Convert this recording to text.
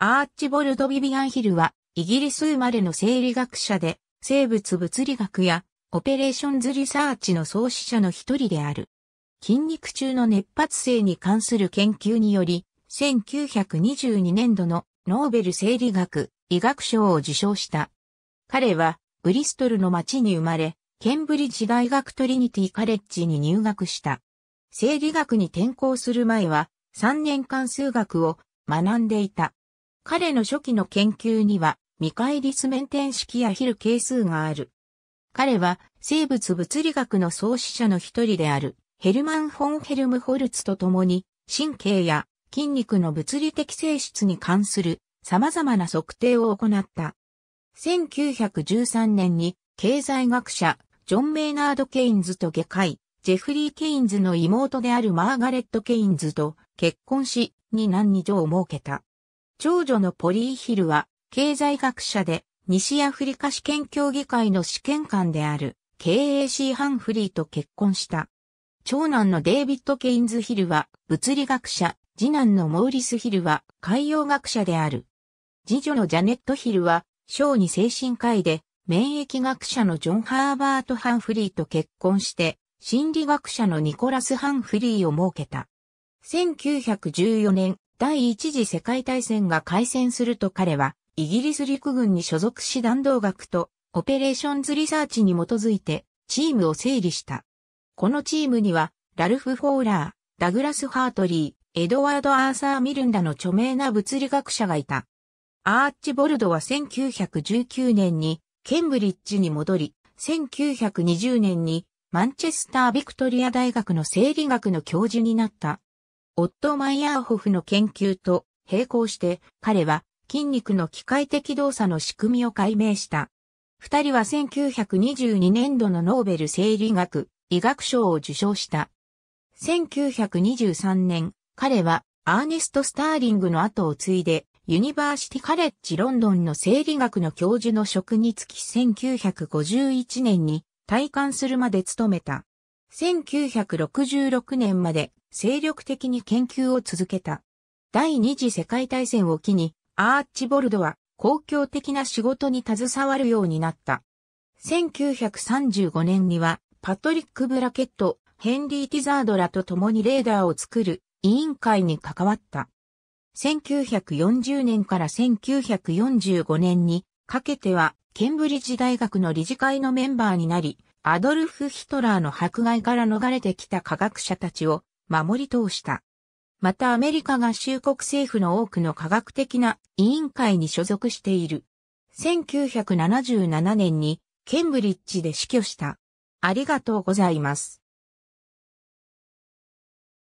アーチボルド・ビビアン・ヒルは、イギリス生まれの生理学者で、生物物理学や、オペレーションズリサーチの創始者の一人である。筋肉中の熱発性に関する研究により、1922年度のノーベル生理学、医学賞を受賞した。彼は、ブリストルの町に生まれ、ケンブリッジ大学トリニティカレッジに入学した。生理学に転校する前は、3年間数学を学んでいた。彼の初期の研究には、未解。りスメン点式やヒル係数がある。彼は生物物理学の創始者の一人であるヘルマン・フォン・ヘルムホルツと共に神経や筋肉の物理的性質に関する様々な測定を行った。1913年に経済学者ジョン・メイナード・ケインズと外科医ジェフリー・ケインズの妹であるマーガレット・ケインズと結婚し、に何人女を設けた。長女のポリーヒルは、経済学者で、西アフリカ試験協議会の試験官である、KAC ハンフリーと結婚した。長男のデイビッド・ケインズ・ヒルは、物理学者、次男のモーリス・ヒルは、海洋学者である。次女のジャネット・ヒルは、小児精神科医で、免疫学者のジョン・ハーバート・ハンフリーと結婚して、心理学者のニコラス・ハンフリーを設けた。1914年、第一次世界大戦が開戦すると彼は、イギリス陸軍に所属し弾道学と、オペレーションズリサーチに基づいて、チームを整理した。このチームには、ラルフ・フォーラー、ダグラス・ハートリー、エドワード・アーサー・ミルンらの著名な物理学者がいた。アーチボルドは1919年にケンブリッジに戻り、1920年にマンチェスター・ビクトリア大学の生理学の教授になった。オットマイヤーホフの研究と並行して彼は筋肉の機械的動作の仕組みを解明した。二人は1922年度のノーベル生理学医学賞を受賞した。1923年、彼はアーネスト・スターリングの後を継いでユニバーシティ・カレッジ・ロンドンの生理学の教授の職につき1951年に退官するまで務めた。1966年まで精力的に研究を続けた。第二次世界大戦を機に、アーチボルドは公共的な仕事に携わるようになった。1935年には、パトリック・ブラケット、ヘンリー・ティザードらと共にレーダーを作る委員会に関わった。1940年から1945年にかけては、ケンブリッジ大学の理事会のメンバーになり、アドルフ・ヒトラーの迫害から逃れてきた科学者たちを守り通した。またアメリカ合衆国政府の多くの科学的な委員会に所属している。1977年にケンブリッジで死去した。ありがとうございます。